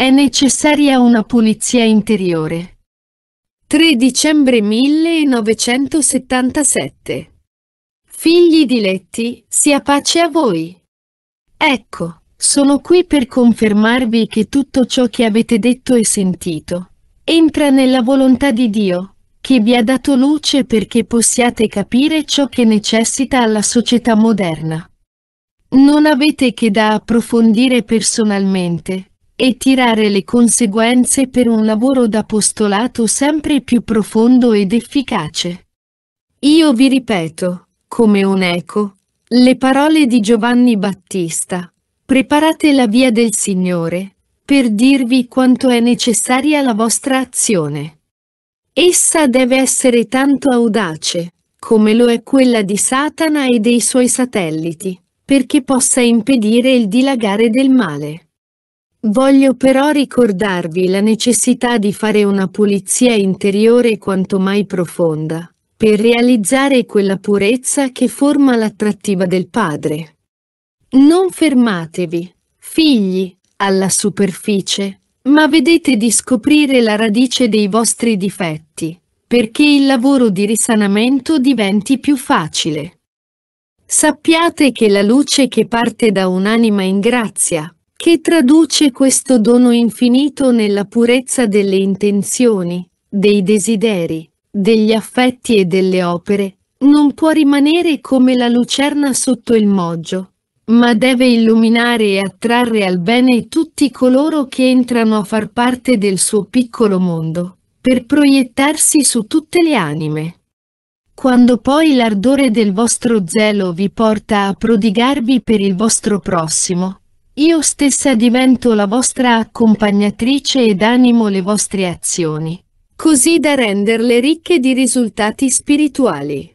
è necessaria una pulizia interiore. 3 dicembre 1977 Figli diletti, sia pace a voi. Ecco, sono qui per confermarvi che tutto ciò che avete detto e sentito entra nella volontà di Dio, che vi ha dato luce perché possiate capire ciò che necessita alla società moderna. Non avete che da approfondire personalmente, e tirare le conseguenze per un lavoro d'apostolato sempre più profondo ed efficace. Io vi ripeto, come un eco, le parole di Giovanni Battista. Preparate la via del Signore, per dirvi quanto è necessaria la vostra azione. Essa deve essere tanto audace, come lo è quella di Satana e dei suoi satelliti, perché possa impedire il dilagare del male. Voglio però ricordarvi la necessità di fare una pulizia interiore quanto mai profonda, per realizzare quella purezza che forma l'attrattiva del Padre. Non fermatevi, figli, alla superficie, ma vedete di scoprire la radice dei vostri difetti, perché il lavoro di risanamento diventi più facile. Sappiate che la luce che parte da un'anima in grazia che traduce questo dono infinito nella purezza delle intenzioni, dei desideri, degli affetti e delle opere, non può rimanere come la lucerna sotto il moggio, ma deve illuminare e attrarre al bene tutti coloro che entrano a far parte del suo piccolo mondo, per proiettarsi su tutte le anime. Quando poi l'ardore del vostro zelo vi porta a prodigarvi per il vostro prossimo, io stessa divento la vostra accompagnatrice ed animo le vostre azioni, così da renderle ricche di risultati spirituali.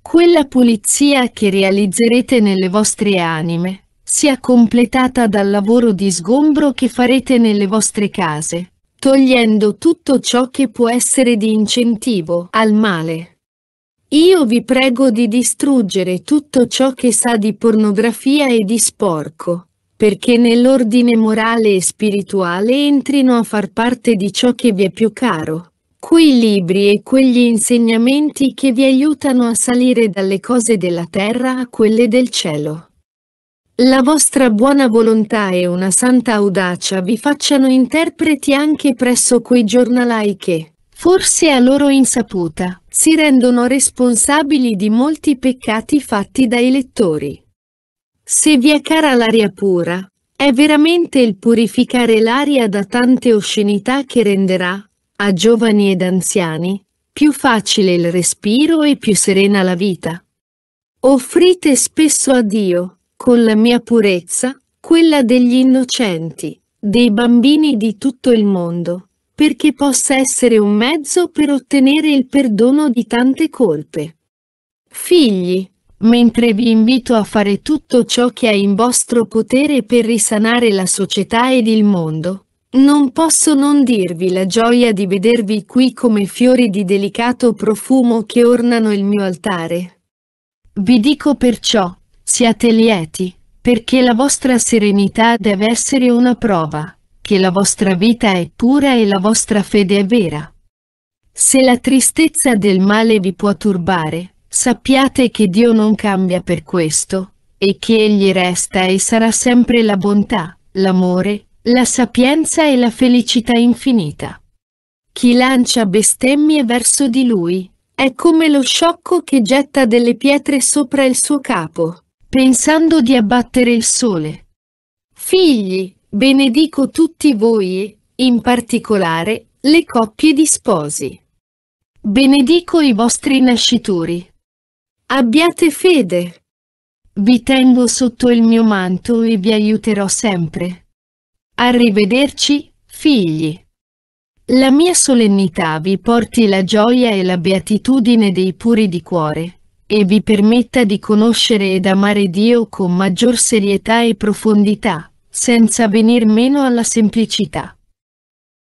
Quella pulizia che realizzerete nelle vostre anime, sia completata dal lavoro di sgombro che farete nelle vostre case, togliendo tutto ciò che può essere di incentivo al male. Io vi prego di distruggere tutto ciò che sa di pornografia e di sporco, perché nell'ordine morale e spirituale entrino a far parte di ciò che vi è più caro, quei libri e quegli insegnamenti che vi aiutano a salire dalle cose della terra a quelle del cielo. La vostra buona volontà e una santa audacia vi facciano interpreti anche presso quei giornalai che, forse a loro insaputa, si rendono responsabili di molti peccati fatti dai lettori. Se vi è cara l'aria pura, è veramente il purificare l'aria da tante oscenità che renderà, a giovani ed anziani, più facile il respiro e più serena la vita. Offrite spesso a Dio, con la mia purezza, quella degli innocenti, dei bambini di tutto il mondo, perché possa essere un mezzo per ottenere il perdono di tante colpe. Figli, mentre vi invito a fare tutto ciò che è in vostro potere per risanare la società ed il mondo. Non posso non dirvi la gioia di vedervi qui come fiori di delicato profumo che ornano il mio altare. Vi dico perciò, siate lieti, perché la vostra serenità deve essere una prova, che la vostra vita è pura e la vostra fede è vera. Se la tristezza del male vi può turbare, Sappiate che Dio non cambia per questo, e che Egli resta e sarà sempre la bontà, l'amore, la sapienza e la felicità infinita. Chi lancia bestemmie verso di Lui, è come lo sciocco che getta delle pietre sopra il suo capo, pensando di abbattere il sole. Figli, benedico tutti voi e, in particolare, le coppie di sposi. Benedico i vostri nascituri, Abbiate fede. Vi tengo sotto il mio manto e vi aiuterò sempre. Arrivederci, figli. La mia solennità vi porti la gioia e la beatitudine dei puri di cuore, e vi permetta di conoscere ed amare Dio con maggior serietà e profondità, senza venir meno alla semplicità.